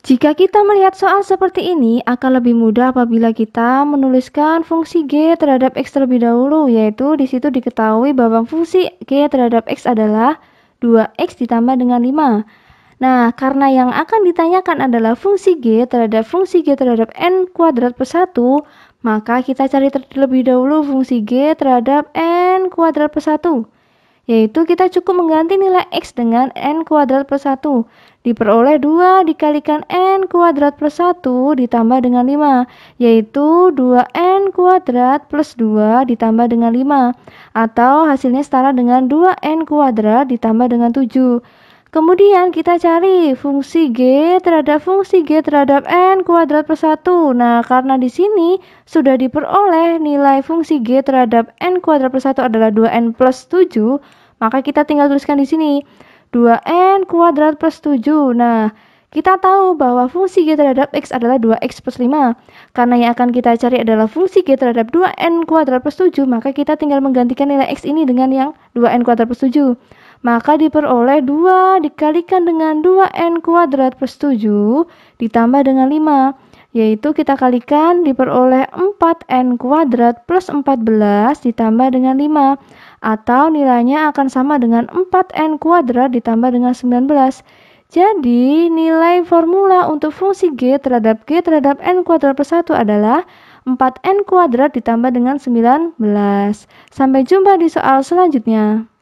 Jika kita melihat soal seperti ini, akan lebih mudah apabila kita menuliskan fungsi G terhadap X terlebih dahulu, yaitu di situ diketahui bahwa fungsi G terhadap X adalah 2X ditambah dengan 5. Nah, karena yang akan ditanyakan adalah fungsi G terhadap fungsi G terhadap N kuadrat per 1, maka kita cari terlebih dahulu fungsi G terhadap N kuadrat per 1 yaitu kita cukup mengganti nilai X dengan N kuadrat per 1. Diperoleh 2 dikalikan N kuadrat plus 1 ditambah dengan 5, yaitu 2N kuadrat plus 2 ditambah dengan 5, atau hasilnya setara dengan 2N kuadrat ditambah dengan 7. Kemudian kita cari fungsi G terhadap fungsi G terhadap N kuadrat per 1. Nah, karena di sini sudah diperoleh nilai fungsi G terhadap N kuadrat per 1 adalah 2N plus 7, maka kita tinggal tuliskan di sini 2N kuadrat plus 7. Nah, kita tahu bahwa fungsi G terhadap X adalah 2X plus 5. Karena yang akan kita cari adalah fungsi G terhadap 2N kuadrat plus 7, maka kita tinggal menggantikan nilai X ini dengan yang 2N kuadrat plus 7 maka diperoleh 2 dikalikan dengan 2n kuadrat plus 7 ditambah dengan 5, yaitu kita kalikan diperoleh 4n kuadrat plus 14 ditambah dengan 5, atau nilainya akan sama dengan 4n kuadrat ditambah dengan 19. Jadi, nilai formula untuk fungsi G terhadap G terhadap N kuadrat plus 1 adalah 4N kuadrat ditambah dengan 19. Sampai jumpa di soal selanjutnya.